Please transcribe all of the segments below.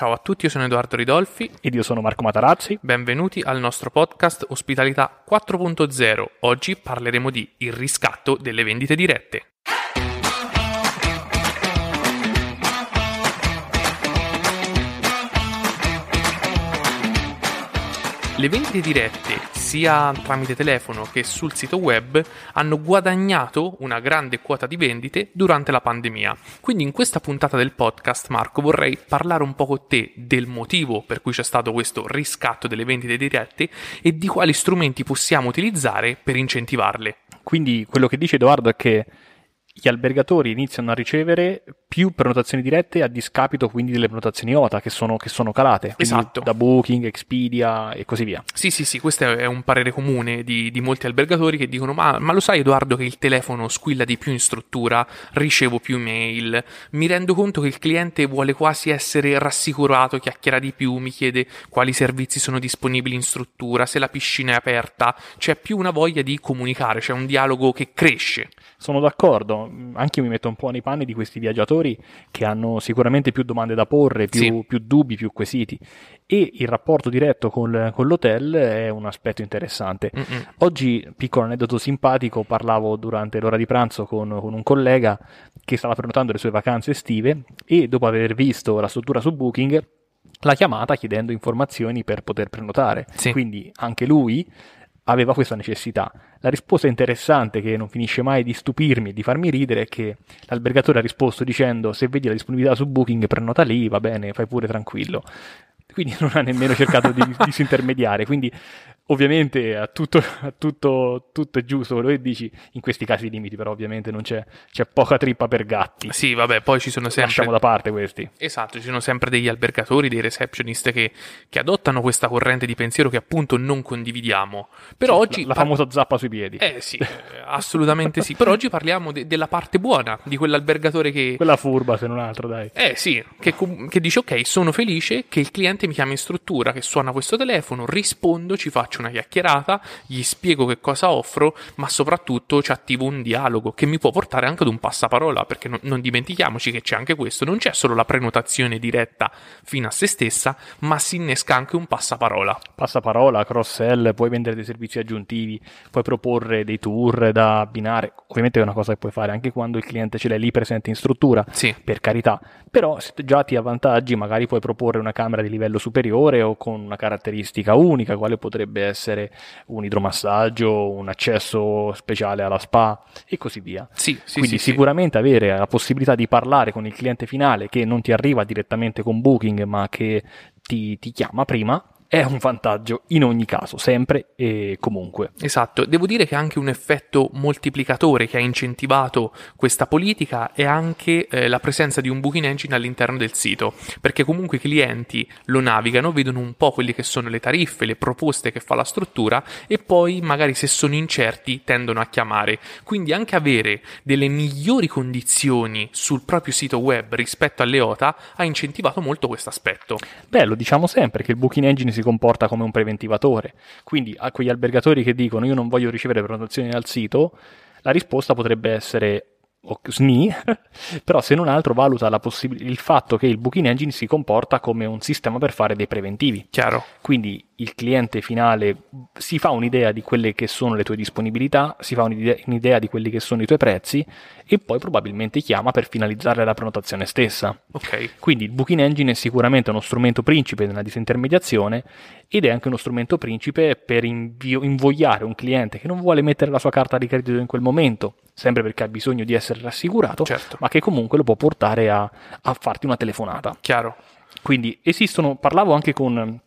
Ciao a tutti, io sono Edoardo Ridolfi ed io sono Marco Matarazzi. Benvenuti al nostro podcast Ospitalità 4.0. Oggi parleremo di il riscatto delle vendite dirette. Le vendite dirette sia tramite telefono che sul sito web hanno guadagnato una grande quota di vendite durante la pandemia. Quindi in questa puntata del podcast, Marco, vorrei parlare un po' con te del motivo per cui c'è stato questo riscatto delle vendite dirette e di quali strumenti possiamo utilizzare per incentivarle. Quindi quello che dice Edoardo è che gli albergatori iniziano a ricevere più prenotazioni dirette a discapito quindi delle prenotazioni OTA che sono, che sono calate esatto. da Booking, Expedia e così via. Sì, sì, sì, questo è un parere comune di, di molti albergatori che dicono ma, ma, lo sai Edoardo che il telefono squilla di più in struttura, ricevo più mail, mi rendo conto che il cliente vuole quasi essere rassicurato, chiacchiera di più, mi chiede quali servizi sono disponibili in struttura, se la piscina è aperta, c'è più una voglia di comunicare, c'è un dialogo che cresce. Sono d'accordo, anche io mi metto un po' nei panni di questi viaggiatori giocatori che hanno sicuramente più domande da porre, più, sì. più dubbi, più quesiti. E il rapporto diretto col, con l'hotel è un aspetto interessante. Mm-mm. Oggi, piccolo aneddoto simpatico, parlavo durante l'ora di pranzo con, con un collega che stava prenotando le sue vacanze estive e dopo aver visto la struttura su Booking la chiamata chiedendo informazioni per poter prenotare. Sì. Quindi anche lui aveva questa necessità. La risposta interessante, che non finisce mai di stupirmi e di farmi ridere, è che l'albergatore ha risposto dicendo se vedi la disponibilità su Booking prenota lì, va bene, fai pure tranquillo. Quindi non ha nemmeno cercato di disintermediare. Quindi ovviamente a tutto, a tutto, tutto è giusto quello che dici, in questi casi limiti però ovviamente non c'è, c'è poca trippa per gatti. Sì, vabbè, poi ci sono sempre... Lasciamo da parte questi. Esatto, ci sono sempre degli albergatori, dei receptionist che, che adottano questa corrente di pensiero che appunto non condividiamo. Però sì, oggi... La, la par... famosa zappa sui piedi. Eh sì, eh, assolutamente sì. Però oggi parliamo de- della parte buona, di quell'albergatore che... Quella furba se non altro, dai. Eh sì, che, che dice ok, sono felice che il cliente mi chiami in struttura, che suona questo telefono, rispondo, ci faccio faccio una chiacchierata, gli spiego che cosa offro, ma soprattutto ci attivo un dialogo che mi può portare anche ad un passaparola, perché non, non dimentichiamoci che c'è anche questo, non c'è solo la prenotazione diretta fino a se stessa, ma si innesca anche un passaparola. Passaparola, cross sell, puoi vendere dei servizi aggiuntivi, puoi proporre dei tour da abbinare, ovviamente è una cosa che puoi fare anche quando il cliente ce l'hai lì presente in struttura, sì. per carità, però se già ti avvantaggi magari puoi proporre una camera di livello superiore o con una caratteristica unica, quale potrebbe essere un idromassaggio, un accesso speciale alla spa e così via. Sì, sì, Quindi sì, sicuramente avere la possibilità di parlare con il cliente finale che non ti arriva direttamente con Booking ma che ti, ti chiama prima è un vantaggio in ogni caso, sempre e comunque. Esatto, devo dire che anche un effetto moltiplicatore che ha incentivato questa politica è anche eh, la presenza di un booking engine all'interno del sito, perché comunque i clienti lo navigano, vedono un po' quelle che sono le tariffe, le proposte che fa la struttura e poi magari se sono incerti tendono a chiamare. Quindi anche avere delle migliori condizioni sul proprio sito web rispetto alle OTA ha incentivato molto questo aspetto. Beh, lo diciamo sempre che il booking engine si comporta come un preventivatore. Quindi a quegli albergatori che dicono io non voglio ricevere prenotazioni dal sito, la risposta potrebbe essere SNI, però se non altro valuta possib- il fatto che il Booking Engine si comporta come un sistema per fare dei preventivi. Chiaro. Quindi il cliente finale si fa un'idea di quelle che sono le tue disponibilità, si fa un'idea, di quelli che sono i tuoi prezzi e poi probabilmente chiama per finalizzare la prenotazione stessa. Okay. Quindi il Booking Engine è sicuramente uno strumento principe nella disintermediazione ed è anche uno strumento principe per invio- invogliare un cliente che non vuole mettere la sua carta di credito in quel momento, sempre perché ha bisogno di essere rassicurato, certo. ma che comunque lo può portare a, a farti una telefonata. Chiaro. Quindi esistono, parlavo anche con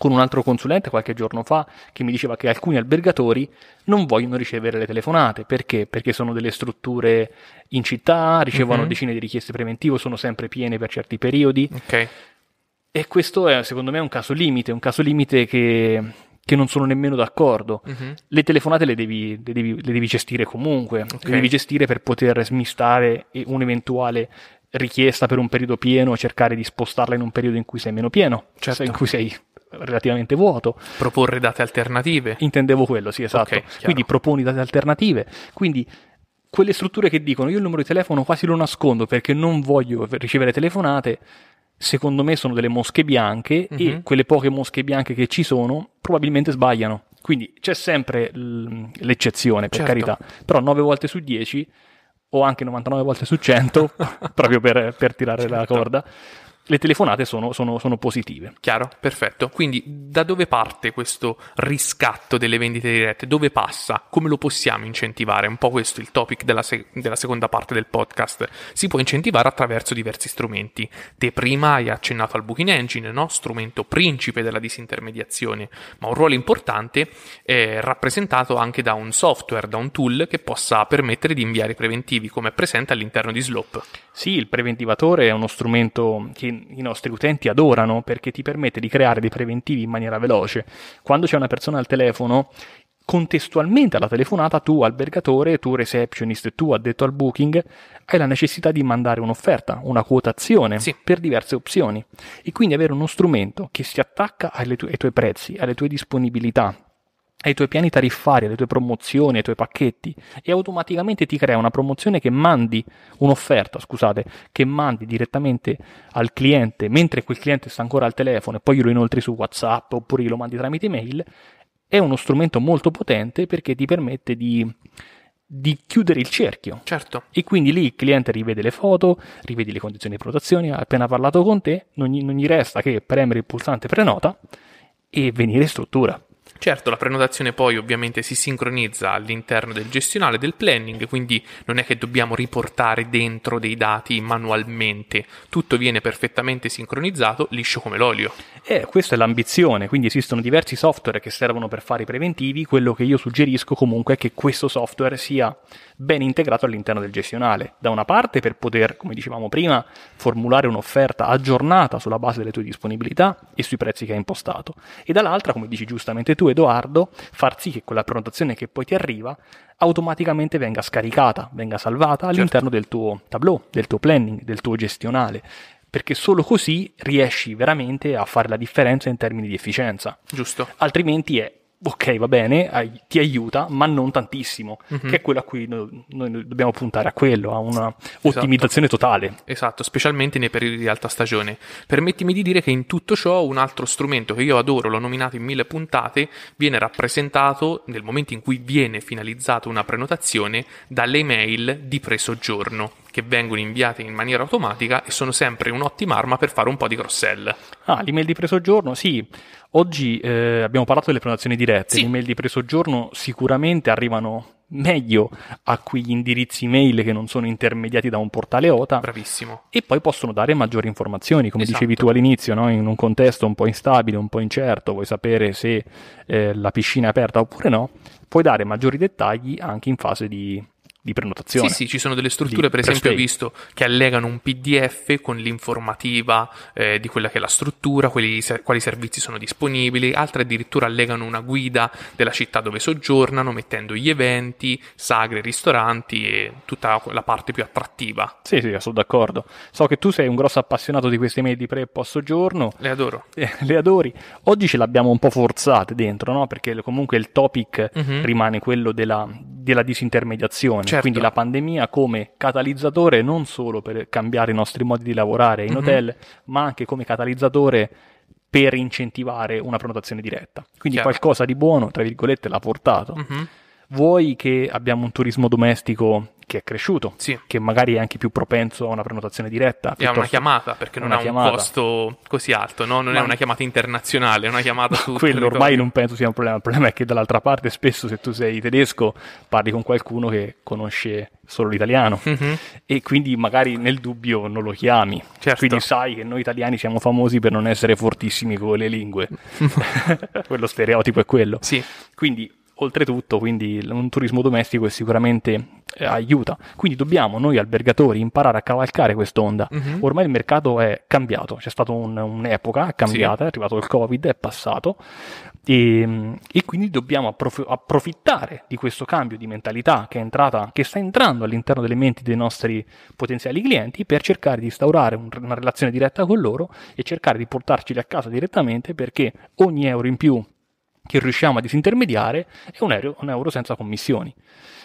con un altro consulente qualche giorno fa che mi diceva che alcuni albergatori non vogliono ricevere le telefonate perché? Perché sono delle strutture in città, ricevono uh-huh. decine di richieste preventive, sono sempre piene per certi periodi. Okay. E questo è secondo me un caso limite, un caso limite che, che non sono nemmeno d'accordo. Uh-huh. Le telefonate le devi, le devi, le devi gestire comunque, okay. le devi gestire per poter smistare un'eventuale richiesta per un periodo pieno cercare di spostarla in un periodo in cui sei meno pieno, certo. in cui sei relativamente vuoto. Proporre date alternative. Intendevo quello, sì, esatto. Okay, quindi proponi date alternative. Quindi quelle strutture che dicono io il numero di telefono quasi lo nascondo perché non voglio ricevere telefonate, secondo me sono delle mosche bianche mm-hmm. e mhm. quelle poche mosche bianche che ci sono probabilmente sbagliano. Quindi c'è sempre l'eccezione, per certo. carità, però 9 volte su 10 o anche 99 volte su 100, proprio per, per tirare certo. la corda, le telefonate sono, sono, sono positive. Chiaro, perfetto. Quindi da dove parte questo riscatto delle vendite dirette? Dove passa? Come lo possiamo incentivare? Un po' questo è il topic della, se- della seconda parte del podcast. Si può incentivare attraverso diversi strumenti. Te prima hai accennato al Booking Engine, no? strumento principe della disintermediazione, ma un ruolo importante è rappresentato anche da un software, da un tool che possa permettere di inviare preventivi come è presente all'interno di Slope. Sì, il preventivatore è uno strumento che i nostri utenti adorano perché ti permette di creare dei preventivi in maniera veloce. Quando c'è una persona al telefono, contestualmente alla telefonata tu albergatore, tu receptionist, tu addetto al booking, hai la necessità di mandare un'offerta, una quotazione sì. per diverse opzioni e quindi avere uno strumento che si attacca tue, ai tuoi prezzi, alle tue disponibilità ai tuoi piani tariffari, alle tue promozioni, ai tuoi pacchetti e automaticamente ti crea una promozione che mandi un'offerta, scusate, che mandi direttamente al cliente mentre quel cliente sta ancora al telefono e poi glielo inoltri su WhatsApp oppure glielo mandi tramite mail, è uno strumento molto potente perché ti permette di di chiudere il cerchio. Certo. E quindi lì il cliente rivede le foto, rivede le condizioni di prenotazione, ha appena parlato con te, non gli, non gli resta che premere il pulsante prenota e venire in struttura. Certo, la prenotazione poi ovviamente si sincronizza all'interno del gestionale del planning, quindi non è che dobbiamo riportare dentro dei dati manualmente, tutto viene perfettamente sincronizzato, liscio come l'olio. Eh, questa è l'ambizione, quindi esistono diversi software che servono per fare i preventivi, quello che io suggerisco comunque è che questo software sia ben integrato all'interno del gestionale, da una parte per poter, come dicevamo prima, formulare un'offerta aggiornata sulla base delle tue disponibilità e sui prezzi che hai impostato, e dall'altra, come dici giustamente tu, Edoardo far sì che quella prenotazione che poi ti arriva automaticamente venga scaricata, venga salvata certo. all'interno certo. del tuo tableau, del tuo planning, del tuo gestionale perché solo così riesci veramente a fare la differenza in termini di efficienza. Giusto. Altrimenti è ok, va bene, ti aiuta, ma non tantissimo, mm-hmm. che è quello a cui noi, noi, dobbiamo puntare, a quello, a una esatto. ottimizzazione totale. Esatto, specialmente nei periodi di alta stagione. Permettimi di dire che in tutto ciò un altro strumento che io adoro, l'ho nominato in mille puntate, viene rappresentato nel momento in cui viene finalizzata una prenotazione dalle mail di presoggiorno che vengono inviate in maniera automatica e sono sempre un'ottima arma per fare un po' di cross sell. Ah, l'email di presoggiorno, sì. Oggi eh, abbiamo parlato delle prenotazioni dirette, sì. le email di presoggiorno sicuramente arrivano meglio a quegli indirizzi mail che non sono intermediati da un portale OTA. Bravissimo. E poi possono dare maggiori informazioni, come esatto. dicevi tu all'inizio, no? in un contesto un po' instabile, un po' incerto, vuoi sapere se eh, la piscina è aperta oppure no, puoi dare maggiori dettagli anche in fase di di prenotazione. Sì, sì, ci sono delle strutture, per esempio, ho visto che allegano un PDF con l'informativa eh, di quella che è la struttura, quelli, quali servizi sono disponibili, altre addirittura allegano una guida della città dove soggiornano, mettendo gli eventi, sagre, ristoranti e tutta la parte più attrattiva. Sì, sì, sono d'accordo. So che tu sei un grosso appassionato di queste mail di pre e post soggiorno. Le adoro. Eh, le adori. Oggi ce l'abbiamo un po' forzate dentro, no? Perché comunque il topic mm-hmm. rimane quello della, della disintermediazione. Certo. Quindi la pandemia come catalizzatore non solo per cambiare i nostri modi di lavorare in mm-hmm. hotel, ma anche come catalizzatore per incentivare una prenotazione diretta. Quindi Chiaro. qualcosa di buono, tra virgolette, l'ha portato. Mm-hmm vuoi che abbiamo un turismo domestico che è cresciuto, sì. che magari è anche più propenso a una prenotazione diretta. E a una chiamata, perché non ha un chiamata. costo così alto, no? non Ma... è una chiamata internazionale, è una chiamata su... Quello ormai non penso sia un problema, il problema è che dall'altra parte spesso se tu sei tedesco parli con qualcuno che conosce solo l'italiano mm-hmm. e quindi magari nel dubbio non lo chiami. Certo. Quindi sai che noi italiani siamo famosi per non essere fortissimi con le lingue, quello stereotipo è quello. Sì. Quindi oltretutto, quindi un turismo domestico che sicuramente eh, aiuta. Quindi dobbiamo noi albergatori imparare a cavalcare quest'onda. Mm-hmm. Ormai il mercato è cambiato, c'è stata un, un'epoca, è cambiata, sì. è arrivato il Covid, è passato e, ehm, e quindi dobbiamo approf- approfittare di questo cambio di mentalità che, entrata, che sta entrando all'interno delle menti dei nostri potenziali clienti per cercare di instaurare un, una relazione diretta con loro e cercare di portarceli a casa direttamente perché ogni euro in più che riusciamo a disintermediare è un euro, un euro senza commissioni.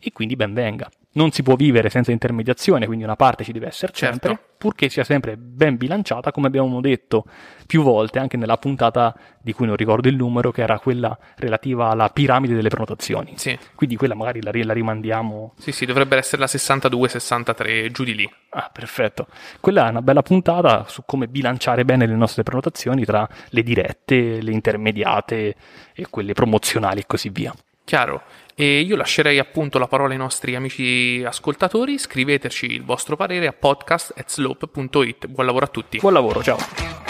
E quindi ben venga non si può vivere senza intermediazione, quindi una parte ci deve essere certo. sempre, purché sia sempre ben bilanciata, come abbiamo detto più volte anche nella puntata di cui non ricordo il numero, che era quella relativa alla piramide delle prenotazioni. Sì. Quindi quella magari la, la rimandiamo. Sì, sì, dovrebbe essere la 62-63, giù di lì. Ah, perfetto. Quella è una bella puntata su come bilanciare bene le nostre prenotazioni tra le dirette, le intermediate e quelle promozionali e così via. Chiaro. E io lascerei appunto la parola ai nostri amici ascoltatori. Scriveteci il vostro parere a podcast.slope.it. Buon lavoro a tutti. Buon lavoro, ciao.